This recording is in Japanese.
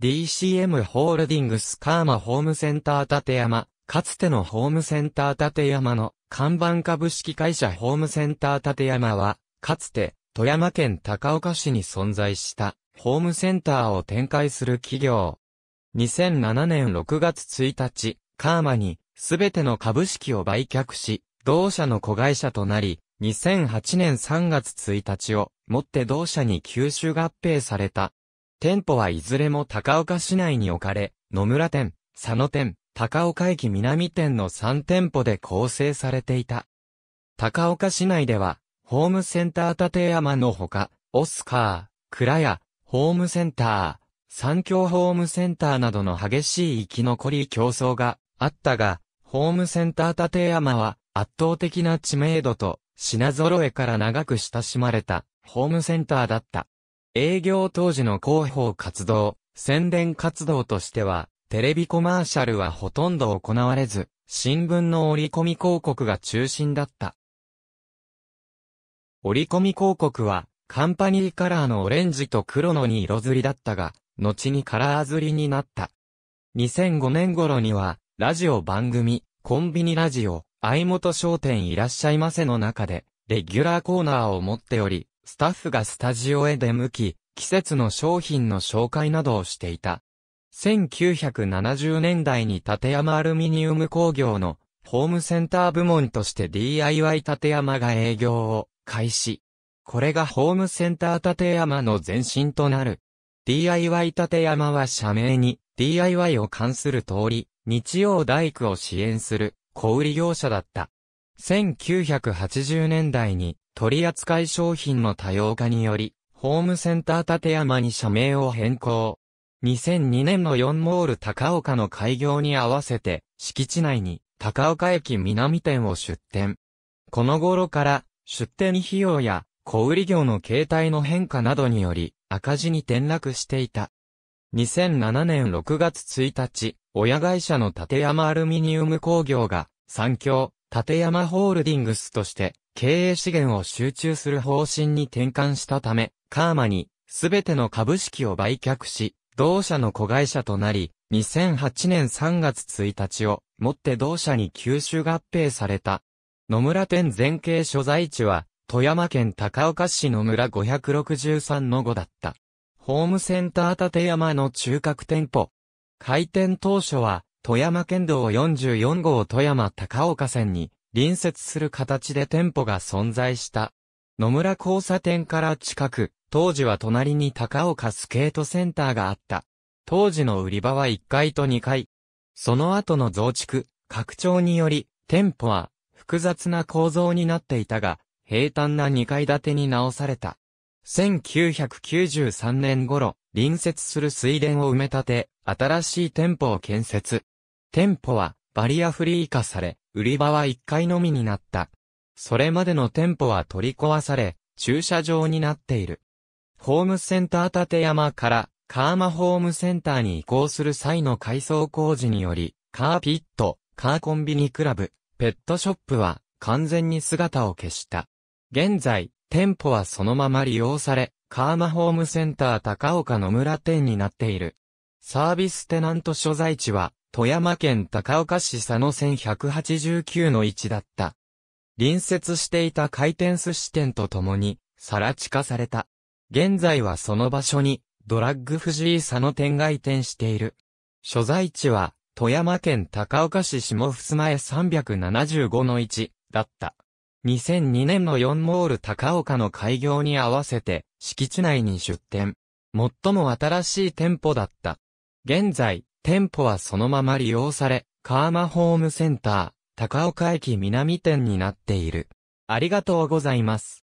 DCM ホールディングスカーマホームセンター立山、かつてのホームセンター立山の看板株式会社ホームセンター立山は、かつて富山県高岡市に存在したホームセンターを展開する企業。2007年6月1日、カーマにすべての株式を売却し、同社の子会社となり、2008年3月1日をもって同社に吸収合併された。店舗はいずれも高岡市内に置かれ、野村店、佐野店、高岡駅南店の3店舗で構成されていた。高岡市内では、ホームセンター立山のほか、オスカー、倉屋、ホームセンター、三共ホームセンターなどの激しい生き残り競争があったが、ホームセンター立山は圧倒的な知名度と品揃えから長く親しまれたホームセンターだった。営業当時の広報活動、宣伝活動としては、テレビコマーシャルはほとんど行われず、新聞の折り込み広告が中心だった。折り込み広告は、カンパニーカラーのオレンジと黒のに色づりだったが、後にカラー釣りになった。2005年頃には、ラジオ番組、コンビニラジオ、相本商店いらっしゃいませの中で、レギュラーコーナーを持っており、スタッフがスタジオへ出向き、季節の商品の紹介などをしていた。1970年代に立山アルミニウム工業のホームセンター部門として DIY 立山が営業を開始。これがホームセンター立山の前身となる。DIY 立山は社名に DIY を関する通り、日曜大工を支援する小売業者だった。1980年代に取扱商品の多様化により、ホームセンター立山に社名を変更。2002年の4モール高岡の開業に合わせて、敷地内に高岡駅南店を出店。この頃から出店費用や小売業の形態の変化などにより赤字に転落していた。2007年6月1日、親会社の立山アルミニウム工業が、産業、立山ホールディングスとして、経営資源を集中する方針に転換したため、カーマに、すべての株式を売却し、同社の子会社となり、2008年3月1日をもって同社に吸収合併された。野村店前景所在地は、富山県高岡市野村563の5だった。ホームセンター立山の中核店舗。開店当初は、富山県道44号富山高岡線に隣接する形で店舗が存在した。野村交差点から近く、当時は隣に高岡スケートセンターがあった。当時の売り場は1階と2階。その後の増築、拡張により、店舗は複雑な構造になっていたが、平坦な2階建てに直された。1993年頃、隣接する水田を埋め立て、新しい店舗を建設。店舗はバリアフリー化され、売り場は1階のみになった。それまでの店舗は取り壊され、駐車場になっている。ホームセンター立山からカーマホームセンターに移行する際の改装工事により、カーピット、カーコンビニクラブ、ペットショップは完全に姿を消した。現在、店舗はそのまま利用され、カーマホームセンター高岡野村店になっている。サービステナント所在地は、富山県高岡市佐野線189の1だった。隣接していた回転寿司店と共に、さら地化された。現在はその場所に、ドラッグ藤井佐野店が移転している。所在地は、富山県高岡市下襖百375の1だった。2002年の4モール高岡の開業に合わせて、敷地内に出店。最も新しい店舗だった。現在、店舗はそのまま利用され、カーマホームセンター、高岡駅南店になっている。ありがとうございます。